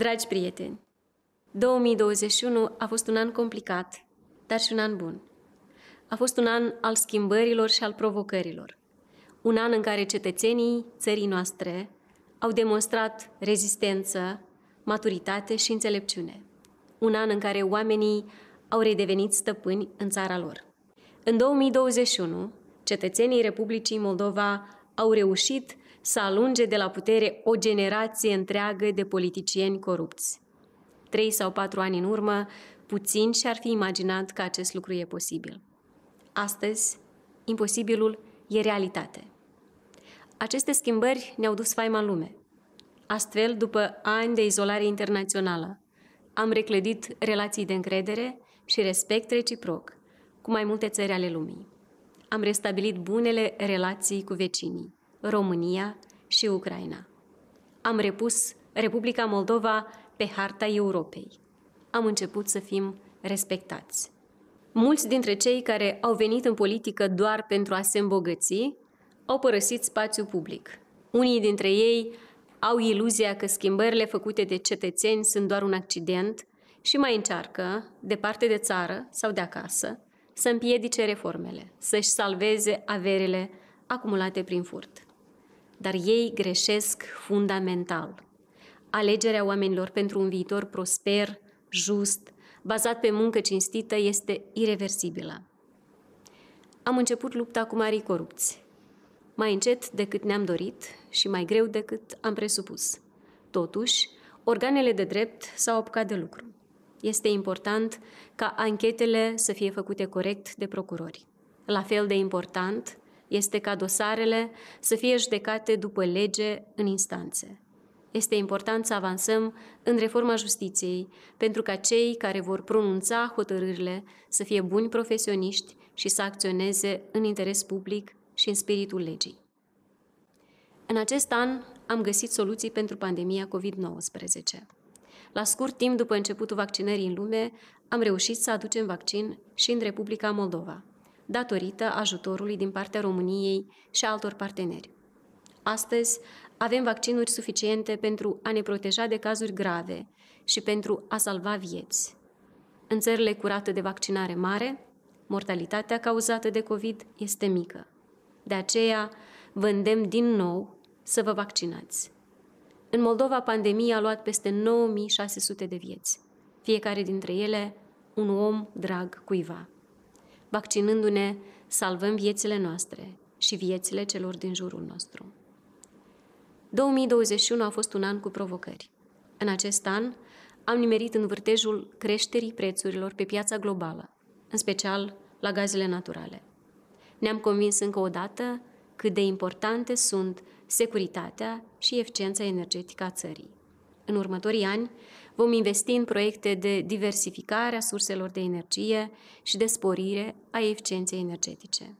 Dragi prieteni, 2021 a fost un an complicat, dar și un an bun. A fost un an al schimbărilor și al provocărilor. Un an în care cetățenii țării noastre au demonstrat rezistență, maturitate și înțelepciune. Un an în care oamenii au redevenit stăpâni în țara lor. În 2021, cetățenii Republicii Moldova au reușit să alunge de la putere o generație întreagă de politicieni corupți. Trei sau patru ani în urmă, puțin și-ar fi imaginat că acest lucru e posibil. Astăzi, imposibilul e realitate. Aceste schimbări ne-au dus faima în lume. Astfel, după ani de izolare internațională, am reclădit relații de încredere și respect reciproc cu mai multe țări ale lumii. Am restabilit bunele relații cu vecinii. România și Ucraina. Am repus Republica Moldova pe harta Europei. Am început să fim respectați. Mulți dintre cei care au venit în politică doar pentru a se îmbogăți au părăsit spațiul public. Unii dintre ei au iluzia că schimbările făcute de cetățeni sunt doar un accident și mai încearcă, departe de țară sau de acasă, să împiedice reformele, să-și salveze averile acumulate prin furt dar ei greșesc fundamental. Alegerea oamenilor pentru un viitor prosper, just, bazat pe muncă cinstită este irreversibilă. Am început lupta cu marii corupți, mai încet decât ne-am dorit și mai greu decât am presupus. Totuși, organele de drept s-au apucat de lucru. Este important ca anchetele să fie făcute corect de procurori. La fel de important este ca dosarele să fie judecate după lege în instanțe. Este important să avansăm în reforma justiției pentru ca cei care vor pronunța hotărârile să fie buni profesioniști și să acționeze în interes public și în spiritul legii. În acest an am găsit soluții pentru pandemia COVID-19. La scurt timp după începutul vaccinării în lume, am reușit să aducem vaccin și în Republica Moldova – datorită ajutorului din partea României și altor parteneri. Astăzi avem vaccinuri suficiente pentru a ne proteja de cazuri grave și pentru a salva vieți. În țările curate de vaccinare mare, mortalitatea cauzată de COVID este mică. De aceea, vă îndemn din nou să vă vaccinați. În Moldova, pandemia a luat peste 9600 de vieți, fiecare dintre ele un om drag cuiva vaccinându-ne, salvăm viețile noastre și viețile celor din jurul nostru. 2021 a fost un an cu provocări. În acest an am nimerit în vârtejul creșterii prețurilor pe piața globală, în special la gazele naturale. Ne-am convins încă o dată cât de importante sunt securitatea și eficiența energetică a țării. În următorii ani vom investi în proiecte de diversificare a surselor de energie și de sporire a eficienței energetice.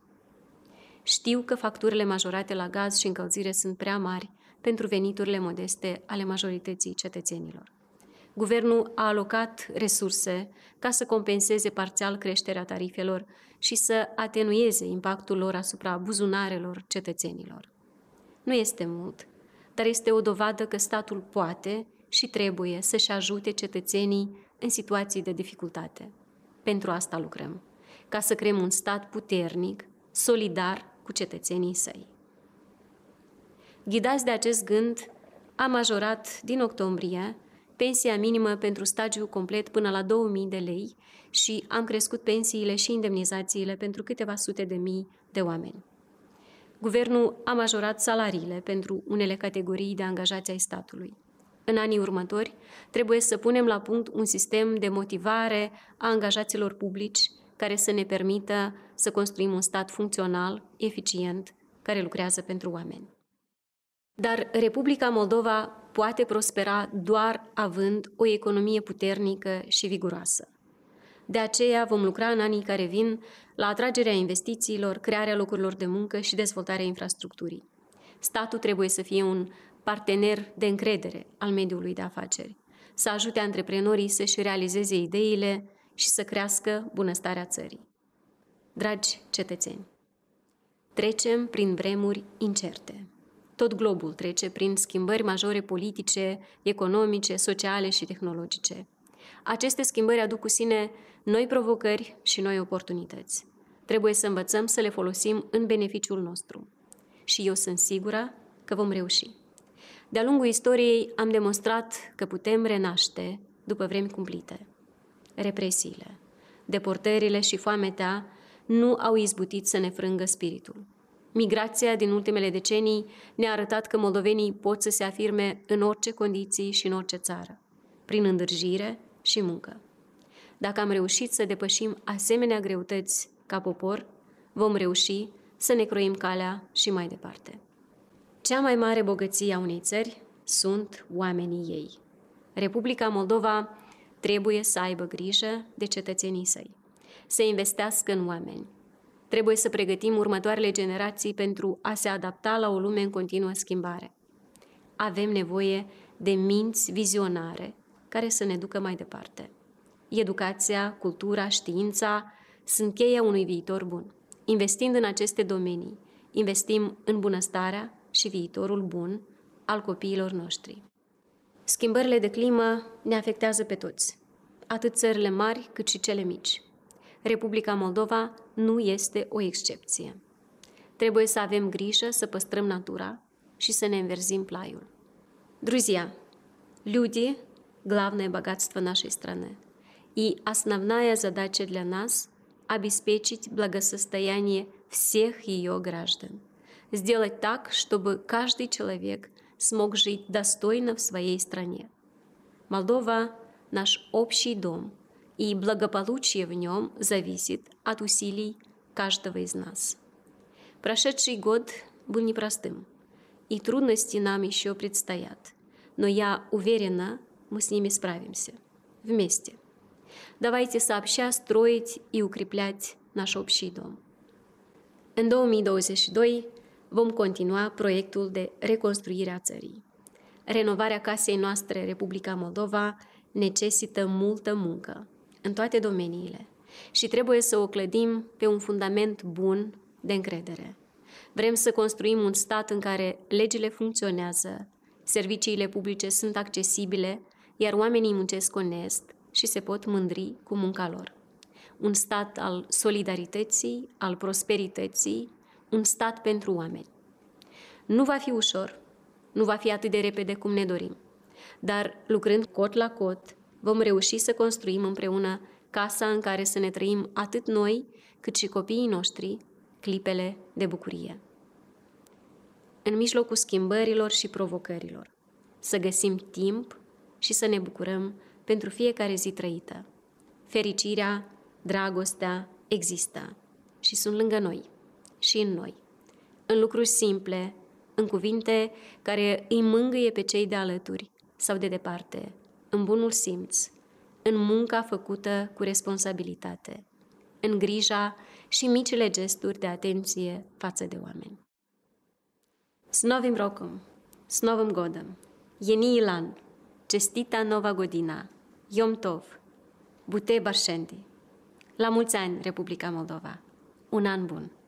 Știu că facturile majorate la gaz și încălzire sunt prea mari pentru veniturile modeste ale majorității cetățenilor. Guvernul a alocat resurse ca să compenseze parțial creșterea tarifelor și să atenueze impactul lor asupra buzunarelor cetățenilor. Nu este mult, dar este o dovadă că statul poate și trebuie să-și ajute cetățenii în situații de dificultate. Pentru asta lucrăm, ca să creăm un stat puternic, solidar cu cetățenii săi. Ghidați de acest gând, a majorat din octombrie pensia minimă pentru stagiu complet până la 2000 de lei și am crescut pensiile și indemnizațiile pentru câteva sute de mii de oameni. Guvernul a majorat salariile pentru unele categorii de angajați ai statului. În anii următori, trebuie să punem la punct un sistem de motivare a angajaților publici care să ne permită să construim un stat funcțional, eficient, care lucrează pentru oameni. Dar Republica Moldova poate prospera doar având o economie puternică și viguroasă. De aceea vom lucra în anii care vin la atragerea investițiilor, crearea locurilor de muncă și dezvoltarea infrastructurii. Statul trebuie să fie un partener de încredere al mediului de afaceri, să ajute antreprenorii să-și realizeze ideile și să crească bunăstarea țării. Dragi cetățeni, trecem prin vremuri incerte. Tot globul trece prin schimbări majore politice, economice, sociale și tehnologice. Aceste schimbări aduc cu sine noi provocări și noi oportunități. Trebuie să învățăm să le folosim în beneficiul nostru. Și eu sunt sigură că vom reuși. De-a lungul istoriei am demonstrat că putem renaște după vremi cumplite. Represiile, deportările și foametea nu au izbutit să ne frângă spiritul. Migrația din ultimele decenii ne-a arătat că moldovenii pot să se afirme în orice condiții și în orice țară, prin îndârjire și muncă. Dacă am reușit să depășim asemenea greutăți ca popor, vom reuși să ne croim calea și mai departe. Cea mai mare bogăție a unei țări sunt oamenii ei. Republica Moldova trebuie să aibă grijă de cetățenii săi, să investească în oameni. Trebuie să pregătim următoarele generații pentru a se adapta la o lume în continuă schimbare. Avem nevoie de minți vizionare care să ne ducă mai departe. Educația, cultura, știința sunt cheia unui viitor bun. Investind în aceste domenii, investim în bunăstarea, și viitorul bun al copiilor noștri. Schimbările de climă ne afectează pe toți, atât țările mari cât și cele mici. Republica Moldova nu este o excepție. Trebuie să avem grijă să păstrăm natura și să ne înverzim plaiul. Друзья, люди – главное богатство нашей страны. И основная задача для нас – обеспечить благосостояние всех ее граждан. сделать так, чтобы каждый человек смог жить достойно в своей стране. Молдова – наш общий дом, и благополучие в нем зависит от усилий каждого из нас. Прошедший год был непростым, и трудности нам еще предстоят, но я уверена, мы с ними справимся. Вместе. Давайте сообща строить и укреплять наш общий дом. 2022, vom continua proiectul de reconstruire a țării. Renovarea casei noastre, Republica Moldova, necesită multă muncă în toate domeniile și trebuie să o clădim pe un fundament bun de încredere. Vrem să construim un stat în care legile funcționează, serviciile publice sunt accesibile, iar oamenii muncesc onest și se pot mândri cu munca lor. Un stat al solidarității, al prosperității un stat pentru oameni. Nu va fi ușor, nu va fi atât de repede cum ne dorim, dar lucrând cot la cot, vom reuși să construim împreună casa în care să ne trăim atât noi, cât și copiii noștri, clipele de bucurie. În mijlocul schimbărilor și provocărilor, să găsim timp și să ne bucurăm pentru fiecare zi trăită. Fericirea, dragostea există și sunt lângă noi și în noi, în lucruri simple, în cuvinte care îi mângâie pe cei de alături sau de departe, în bunul simț, în munca făcută cu responsabilitate, în grija și micile gesturi de atenție față de oameni. Snovim rocum, snovim godom, jeni ilan, cestita nova godina, Yom Tov, Bute Barșendi. La mulți ani, Republica Moldova. Un an bun!